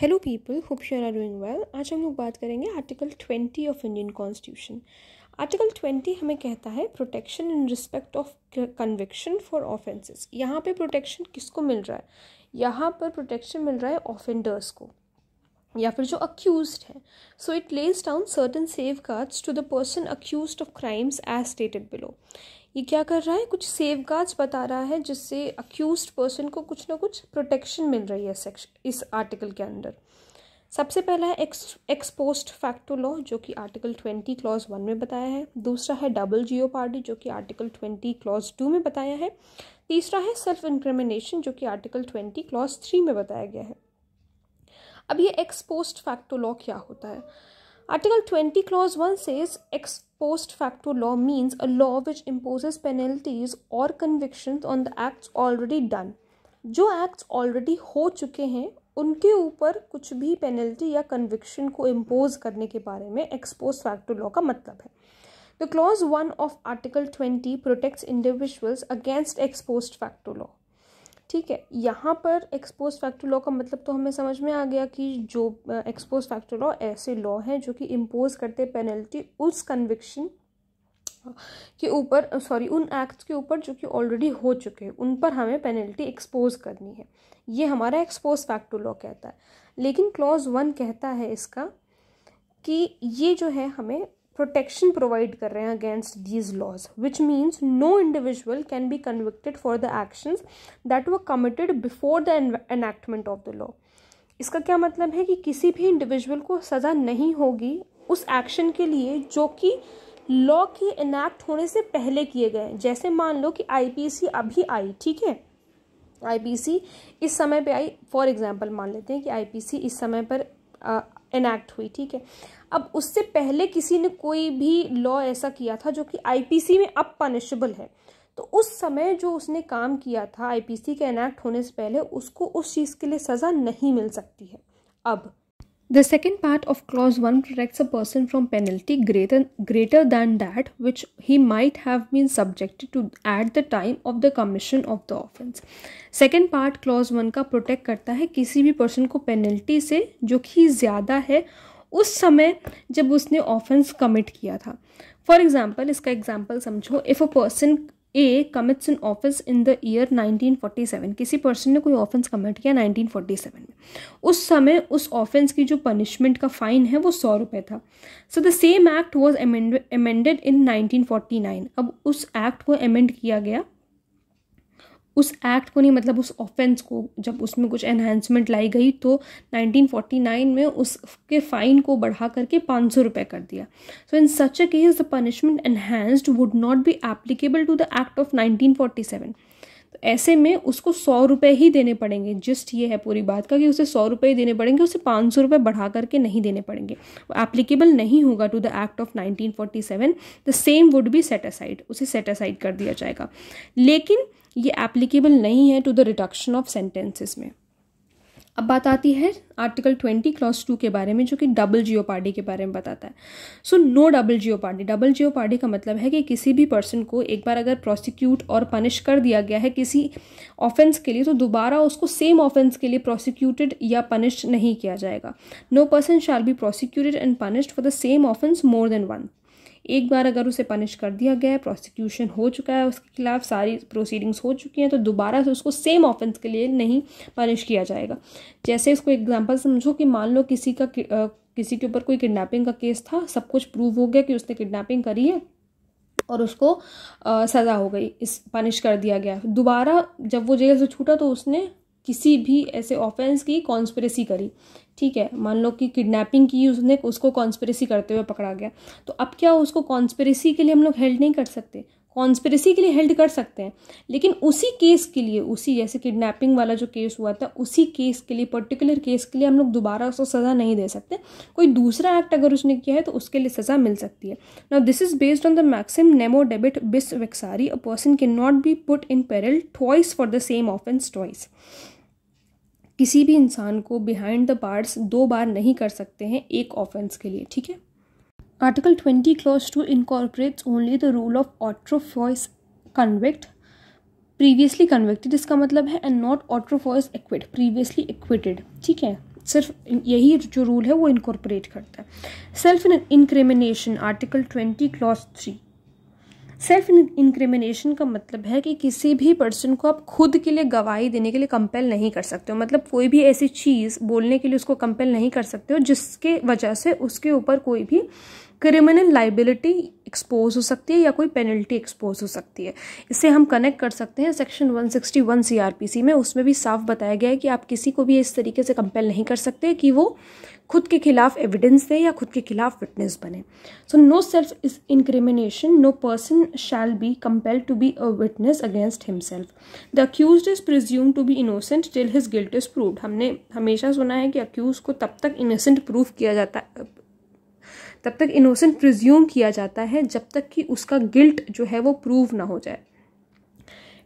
Hello people hope sure are doing well आज हम लोग बात करेंगे article twenty of Indian constitution article twenty हमें कहता है protection in respect of conviction for offences यहाँ पे प्रोटेक्शन किसको मिल रहा है यहाँ पर प्रोटेक्शन मिल रहा है ऑफेंडर्स को या फिर जो अक्यूज है so it lays down certain safeguards to the person accused of crimes as stated below ये क्या कर रहा है कुछ सेव गार्ड्स बता रहा है जिससे अक्यूज पर्सन को कुछ ना कुछ प्रोटेक्शन मिल रही है इस आर्टिकल के अंदर सबसे पहला है एक्स एक्सपोस्ट फैक्टो लॉ जो कि आर्टिकल ट्वेंटी क्लॉज वन में बताया है दूसरा है डबल जियो पार्टी जो कि आर्टिकल ट्वेंटी क्लॉज टू में बताया है तीसरा है सेल्फ इंक्रिमिनेशन जो कि आर्टिकल ट्वेंटी क्लॉज थ्री में बताया गया है अब ये एक्सपोस्ट फैक्टो लॉ क्या होता है Article 20, Clause 1 says ex post facto law means a law which imposes penalties or convictions on the acts already done. जो एक्ट्स ऑलरेडी हो चुके हैं उनके ऊपर कुछ भी पेनल्टी या कन्विक्शन को इम्पोज करने के बारे में एक्सपोज फैक्टो लॉ का मतलब है the clause one of article twenty protects individuals against ex post facto law ठीक है यहाँ पर एक्सपोज फैक्टर लॉ का मतलब तो हमें समझ में आ गया कि जो एक्सपोज फैक्टर लॉ ऐसे लॉ हैं जो कि इम्पोज करते पेनल्टी उस कन्विक्शन के ऊपर सॉरी उन एक्ट्स के ऊपर जो कि ऑलरेडी हो चुके हैं उन पर हमें पेनल्टी एक्सपोज करनी है ये हमारा एक्सपोज फैक्टर लॉ कहता है लेकिन क्लॉज वन कहता है इसका कि ये जो है हमें प्रोटेक्शन प्रोवाइड कर रहे हैं against these laws which means no individual can be convicted for the actions that were committed before the enactment of the law इसका क्या मतलब है कि किसी भी इंडिविजुअल को सजा नहीं होगी उस एक्शन के लिए जो कि लॉ के इनैक्ट होने से पहले किए गए जैसे मान लो कि आईपीसी अभी आई ठीक है आईपीसी इस समय पर आई फॉर एग्जाम्पल मान लेते हैं कि आईपीसी इस समय पर इनैक्ट हुई ठीक है अब उससे पहले किसी ने कोई भी लॉ ऐसा किया था जो कि आईपीसी में अब पनिशेबल है तो उस समय जो उसने काम किया था आईपीसी के एनैक्ट होने से पहले उसको उस चीज़ के लिए सज़ा नहीं मिल सकती है अब The second part of clause 1 protects a person from penalty greater, greater than that which he might have been subjected to at the time of the commission of the offense. Second part clause one का protect करता है किसी भी person को penalty से जो कि ज़्यादा है उस समय जब उसने ऑफेंस कमिट किया था फॉर एग्जाम्पल इसका एग्जाम्पल समझो if a person A commits in office in the year 1947 किसी पर्सन ने कोई ऑफेंस कमिट किया 1947 में उस समय उस ऑफेंस की जो पनिशमेंट का फाइन है वो सौ रुपये था so the same act was amended in 1949 अब उस एक्ट को अमेंड किया गया उस एक्ट को नहीं मतलब उस ऑफेंस को जब उसमें कुछ एनहेंसमेंट लाई गई तो 1949 में उसके फ़ाइन को बढ़ा करके पाँच सौ रुपये कर दिया so in such a case the punishment enhanced would not be applicable to the act of 1947 तो ऐसे में उसको सौ रुपये ही देने पड़ेंगे जस्ट ये है पूरी बात का कि उसे सौ रुपये ही देने पड़ेंगे उसे पाँच सौ रुपये बढ़ा करके नहीं देने पड़ेंगे वो एप्लीकेबल नहीं होगा to the act of seven the same would be set aside उसे सेट कर दिया जाएगा लेकिन ये एप्लीकेबल नहीं है to the reduction of sentences में अब बात आती है आर्टिकल ट्वेंटी क्लॉस टू के बारे में जो कि डबल जियो पार्टी के बारे में बताता है so no double jeopardy double jeopardy का मतलब है कि किसी भी पर्सन को एक बार अगर प्रोसिक्यूट और पनिश कर दिया गया है किसी ऑफेंस के लिए तो दोबारा उसको सेम ऑफेंस के लिए प्रोसिक्यूटेड या पनिश्ड नहीं किया जाएगा no person shall be prosecuted and punished for the same offence more than one एक बार अगर उसे पनिश कर दिया गया है प्रोसिक्यूशन हो चुका है उसके खिलाफ सारी प्रोसीडिंग्स हो चुकी हैं तो दोबारा से उसको सेम ऑफेंस के लिए नहीं पनिश किया जाएगा जैसे इसको एग्जाम्पल समझो कि मान लो किसी का किसी के ऊपर कोई किडनैपिंग का केस था सब कुछ प्रूव हो गया कि उसने किडनैपिंग करी है और उसको आ, सज़ा हो गई इस पनिश कर दिया गया दोबारा जब वो जेल से छूटा तो उसने किसी भी ऐसे ऑफेंस की कॉन्स्परेसी करी ठीक है मान लो कि किडनैपिंग की उसने उसको कॉन्स्परेसी करते हुए पकड़ा गया तो अब क्या उसको कॉन्स्परेसी के लिए हम लोग हेल्ड नहीं कर सकते कॉन्स्परेसी के लिए हेल्ड कर सकते हैं लेकिन उसी केस के लिए उसी जैसे किडनैपिंग वाला जो केस हुआ था उसी केस के लिए पर्टिकुलर केस के लिए हम लोग दोबारा उसको सज़ा नहीं दे सकते कोई दूसरा एक्ट अगर उसने किया है तो उसके लिए सज़ा मिल सकती है now this is based on the maxim nemo debet bis vexari a person के not be put in peril twice for the same offence twice किसी भी इंसान को बिहाइंड द बार्स दो बार नहीं कर सकते हैं एक ऑफेंस के लिए ठीक है article twenty clause two incorporates only the rule of autrefois convict previously convicted इसका मतलब है and not autrefois acquit previously acquitted ठीक है सिर्फ यही जो रूल है वो इनकॉर्पोरेट करता है self incrimination article twenty clause three self incrimination का मतलब है कि किसी भी पर्सन को आप खुद के लिए गवाही देने के लिए कंपेल नहीं कर सकते हो मतलब कोई भी ऐसी चीज़ बोलने के लिए उसको कंपेल नहीं कर सकते हो जिसके वजह से उसके ऊपर कोई भी क्रिमिनल लाइबिलिटी एक्सपोज हो सकती है या कोई पेनल्टी एक्सपोज हो सकती है इससे हम कनेक्ट कर सकते हैं सेक्शन 161 सीआरपीसी में उसमें भी साफ बताया गया है कि आप किसी को भी इस तरीके से कंपेल नहीं कर सकते कि वो खुद के खिलाफ एविडेंस दें या खुद के खिलाफ विटनेस बने so no self is incrimination no person shall be compelled to be a witness against himself the accused is presume to be innocent till his guilt is proved हमने हमेशा सुना है कि अक्यूज को तब तक इनोसेंट प्रूव किया जाता तब तक इनोसेंट प्रिज्यूम किया जाता है जब तक कि उसका गिल्ट जो है वो प्रूव ना हो जाए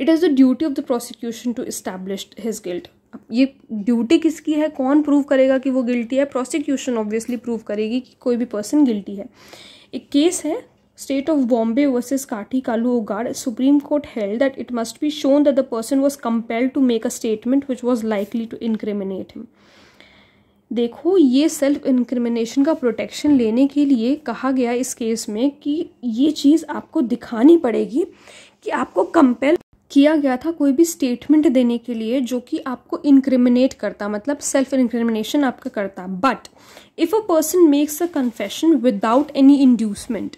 it is the duty of the prosecution to establish his guilt ये ड्यूटी किसकी है कौन प्रूव करेगा कि वो गिल्टी है प्रोसिक्यूशन ऑब्वियसली प्रूव करेगी कि कोई भी पर्सन गिल्टी है एक केस है state of Bombay versus Kathi Kalu Oghad supreme court held that it must be shown that the person was compelled to make a statement which was likely to incriminate him देखो ये self incrimination का protection लेने के लिए कहा गया इस केस में कि ये चीज़ आपको दिखानी पड़ेगी कि आपको कंपेल किया गया था कोई भी स्टेटमेंट देने के लिए जो कि आपको इनक्रिमिनेट करता मतलब सेल्फ इनक्रिमिनेशन आपका करता but if a person makes a confession without any inducement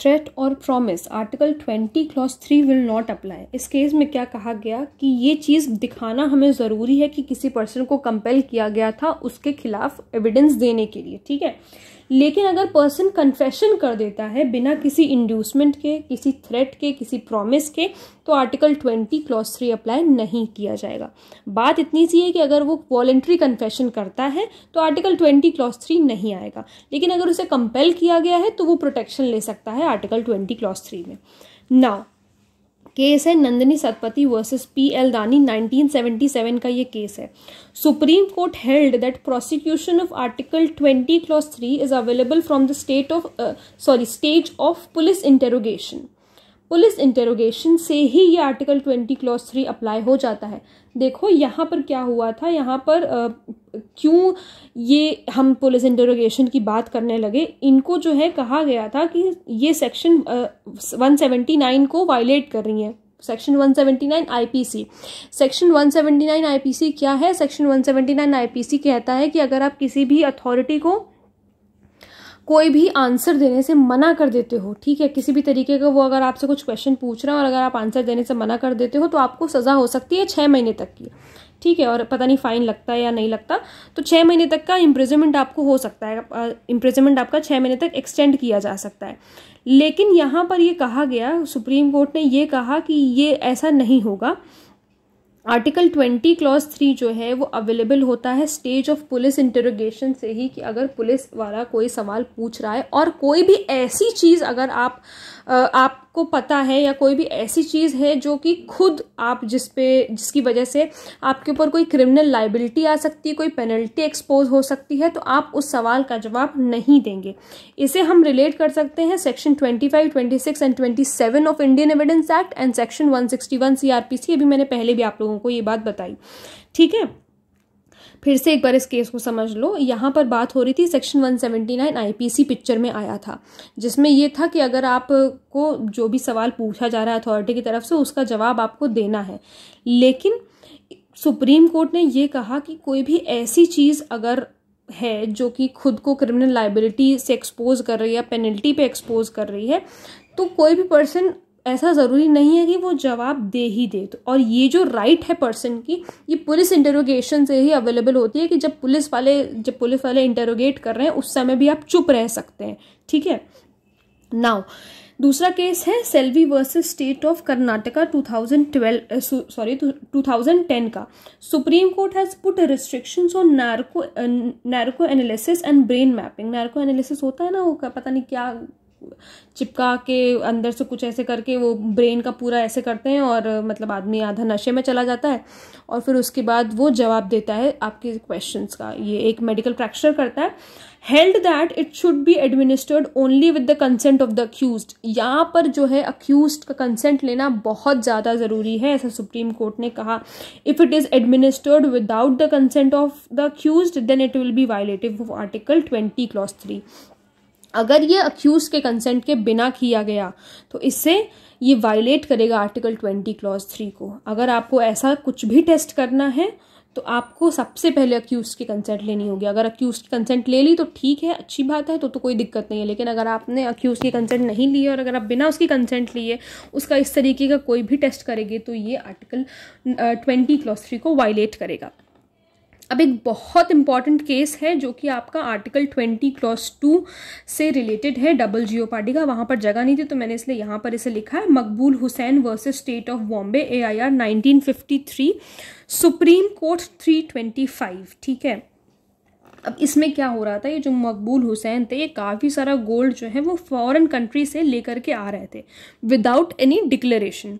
threat और promise article twenty clause three will not apply इस केस में क्या कहा गया कि ये चीज़ दिखाना हमें ज़रूरी है कि किसी पर्सन को कंपेल किया गया था उसके खिलाफ एविडेंस देने के लिए ठीक है लेकिन अगर पर्सन कन्फेशन कर देता है बिना किसी इंड्यूसमेंट के किसी थ्रेट के किसी प्रॉमिस के तो article twenty clause three apply नहीं किया जाएगा बात इतनी सी है कि अगर वो वॉलेंट्री कन्फेशन करता है तो आर्टिकल ट्वेंटी क्लॉस थ्री नहीं आएगा लेकिन अगर उसे कंपेल किया गया है तो वो प्रोटेक्शन ले सकता है आर्टिकल ट्वेंटी क्लॉस थ्री में ना केस है Nandini Satpathy versus P L Dani 1977 का ये केस है supreme court held that prosecution of article 20 clause 3 is available from the state of sorry stage of police interrogation police interrogation से ही ये article twenty clause three apply हो जाता है देखो यहाँ पर क्या हुआ था यहाँ पर क्यों ये हम पुलिस इंटेरोगेशन की बात करने लगे इनको जो है कहा गया था कि ये सेक्शन वन सेवेंटी नाइन को वायलेट कर रही हैं सेक्शन 179 आईपीसी सेक्शन 179 आईपीसी क्या है सेक्शन 179 आईपीसी कहता है कि अगर आप किसी भी अथॉरिटी को कोई भी आंसर देने से मना कर देते हो ठीक है किसी भी तरीके का वो अगर आपसे कुछ क्वेश्चन पूछ रहा है और अगर आप आंसर देने से मना कर देते हो तो आपको सज़ा हो सकती है छः महीने तक की ठीक है और पता नहीं फाइन लगता है या नहीं लगता तो छः महीने तक का इम्प्रिजमेंट आपको हो सकता है इम्प्रिजमेंट आपका छः महीने तक एक्सटेंड किया जा सकता है लेकिन यहाँ पर ये कहा गया सुप्रीम कोर्ट ने ये कहा कि ये ऐसा नहीं होगा आर्टिकल ट्वेंटी क्लॉज थ्री जो है वो अवेलेबल होता है स्टेज ऑफ पुलिस इंटरोगेशन से ही कि अगर पुलिस वाला कोई सवाल पूछ रहा है और कोई भी ऐसी चीज़ अगर आप आपको पता है या कोई भी ऐसी चीज़ है जो कि खुद आप जिस पे जिसकी वजह से आपके ऊपर कोई क्रिमिनल लाइबिलिटी आ सकती है कोई पेनल्टी एक्सपोज हो सकती है तो आप उस सवाल का जवाब नहीं देंगे इसे हम रिलेट कर सकते हैं section 25, 26 and 27 of Indian evidence act and section 161 CrPC अभी मैंने पहले भी आप लोगों को ये बात बताई ठीक है फिर से एक बार इस केस को समझ लो यहाँ पर बात हो रही थी सेक्शन 179 आईपीसी पिक्चर में आया था जिसमें यह था कि अगर आपको जो भी सवाल पूछा जा रहा है अथॉरिटी की तरफ से उसका जवाब आपको देना है लेकिन सुप्रीम कोर्ट ने यह कहा कि कोई भी ऐसी चीज़ अगर है जो कि खुद को क्रिमिनल लाइबिलिटी से एक्सपोज कर रही है पेनल्टी पे एक्सपोज कर रही है तो कोई भी पर्सन ऐसा ज़रूरी नहीं है कि वो जवाब दे ही दे तो और ये जो राइट है पर्सन की ये पुलिस इंटरोगेशन से ही अवेलेबल होती है कि जब पुलिस वाले जब पुलिस वाले इंटरोगेट कर रहे हैं उस समय भी आप चुप रह सकते हैं ठीक है नाउ दूसरा केस है Selvi versus state of Karnataka 2012 sorry 2010 का supreme court has put restrictions on narco narco analysis and brain mapping narco analysis होता है ना वो पता नहीं क्या चिपका के अंदर से कुछ ऐसे करके वो ब्रेन का पूरा ऐसे करते हैं और मतलब आदमी आधा नशे में चला जाता है और फिर उसके बाद वो जवाब देता है आपके क्वेश्चंस का ये एक मेडिकल प्रैक्टिशनर करता है held that it should be administered only with the consent of the accused यहाँ पर जो है अक्यूज का कंसेंट लेना बहुत ज़्यादा ज़रूरी है ऐसा सुप्रीम कोर्ट ने कहा if it is administered without the consent of the accused then it will be violative of article twenty clause three अगर ये अक्यूज के कंसेंट के बिना किया गया तो इससे ये वायलेट करेगा आर्टिकल ट्वेंटी क्लॉज थ्री को अगर आपको ऐसा कुछ भी टेस्ट करना है तो आपको सबसे पहले अक्यूज की कंसेंट लेनी होगी अगर अक्यूज की कंसेंट ले ली तो ठीक है अच्छी बात है तो तो कोई दिक्कत नहीं है लेकिन अगर आपने अक्यूज की कंसेंट नहीं ली और अगर आप बिना उसकी कंसेंट लिए उसका इस तरीके का कोई भी टेस्ट करेगी तो ये आर्टिकल ट्वेंटी क्लॉस थ्री को वायलेट करेगा अब एक बहुत इंपॉर्टेंट केस है जो कि आपका आर्टिकल ट्वेंटी क्लॉस टू से रिलेटेड है डबल जियो पार्टी का वहां पर जगह नहीं थी तो मैंने इसलिए यहाँ पर इसे लिखा है Maqbool Hussain versus state of Bombay A I R nineteen fifty three supreme court three twenty five ठीक है अब इसमें क्या हो रहा था ये जो मकबूल हुसैन थे ये काफ़ी सारा गोल्ड जो है वो फॉरेन कंट्री से लेकर के आ रहे थे without any declaration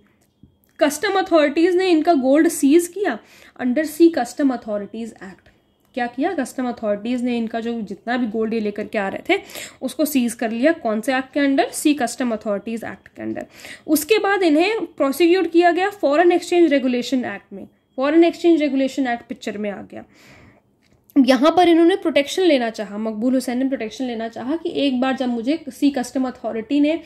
custom authorities ने इनका गोल्ड सीज किया under sea custom authorities act क्या किया कस्टम अथॉरिटीज़ ने इनका जो जितना भी गोल्ड ये लेकर के आ रहे थे उसको सीज कर लिया कौन से एक्ट के under sea custom authorities act के अंडर उसके बाद इन्हें प्रोसिक्यूट किया गया फॉरन एक्सचेंज रेगुलेशन एक्ट में foreign exchange regulation act picture में आ गया यहाँ पर इन्होंने प्रोटेक्शन लेना चाहा मकबूल हुसैन ने प्रोटेक्शन लेना चाहा कि एक बार जब मुझे सी कस्टम अथॉरिटी ने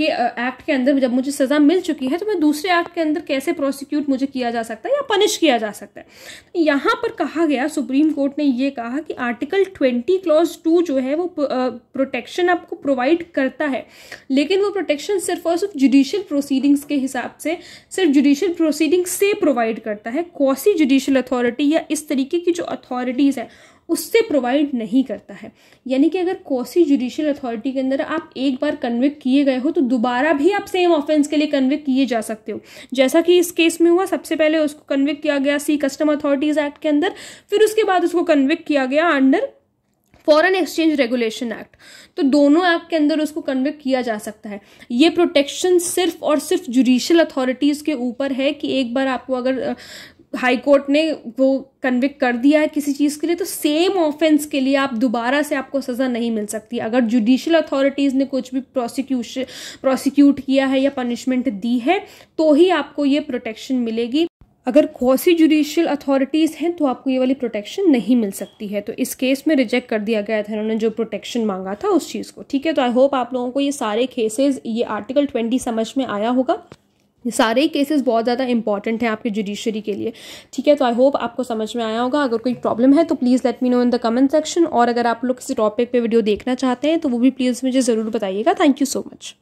के एक्ट के अंदर जब मुझे सज़ा मिल चुकी है तो मैं दूसरे एक्ट के अंदर कैसे प्रोसिक्यूट मुझे किया जा सकता है या पनिश किया जा सकता है तो यहाँ पर कहा गया सुप्रीम कोर्ट ने ये कहा कि आर्टिकल ट्वेंटी क्लॉज टू जो है वो प्रोटेक्शन आपको प्रोवाइड करता है लेकिन वो प्रोटेक्शन सिर्फ और सिर्फ जुडिशियल प्रोसीडिंग्स के हिसाब से सिर्फ जुडिशियल प्रोसीडिंग्स से प्रोवाइड करता है कौसी जुडिशियल अथॉरिटी या इस तरीके की जो अथॉरिटीज़ हैं उससे प्रोवाइड नहीं करता है यानी कि अगर कोसी जुडिशियल अथॉरिटी के अंदर आप एक बार कन्विक्ट किए गए हो तो दोबारा भी आप सेम ऑफेंस के लिए कन्विक्ट किए जा सकते हो जैसा कि इस केस में हुआ सबसे पहले उसको कन्विक्ट किया गया सी कस्टम अथॉरिटीज एक्ट के अंदर फिर उसके बाद उसको कन्विक्ट किया गया under foreign exchange regulation act तो दोनों एक्ट के अंदर उसको कन्विक्ट किया जा सकता है ये प्रोटेक्शन सिर्फ और सिर्फ जुडिशल अथॉरिटीज़ के ऊपर है कि एक बार आपको अगर हाई कोर्ट ने वो कन्विक्ट कर दिया है किसी चीज़ के लिए तो सेम ऑफेंस के लिए आप दोबारा से आपको सज़ा नहीं मिल सकती अगर जुडिशल अथॉरिटीज़ ने कुछ भी प्रोसिक्यूशन प्रोसिक्यूट किया है या पनिशमेंट दी है तो ही आपको ये प्रोटेक्शन मिलेगी अगर कौसी जुडिशियल अथॉरिटीज़ हैं तो आपको ये वाली प्रोटेक्शन नहीं मिल सकती है तो इस केस में रिजेक्ट कर दिया गया था इन्होंने जो प्रोटेक्शन मांगा था उस चीज़ को ठीक है तो आई होप आप लोगों को ये सारे केसेस ये आर्टिकल ट्वेंटी समझ में आया होगा सारे केसेस बहुत ज़्यादा इंपॉर्टेंट हैं आपके जुडिशरी के लिए ठीक है तो आई होप आपको समझ में आया होगा अगर कोई प्रॉब्लम है तो please let me know in the comment section और अगर आप लोग किसी टॉपिक पे वीडियो देखना चाहते हैं तो वो भी प्लीज़ मुझे ज़रूर बताइएगा थैंक यू सो मच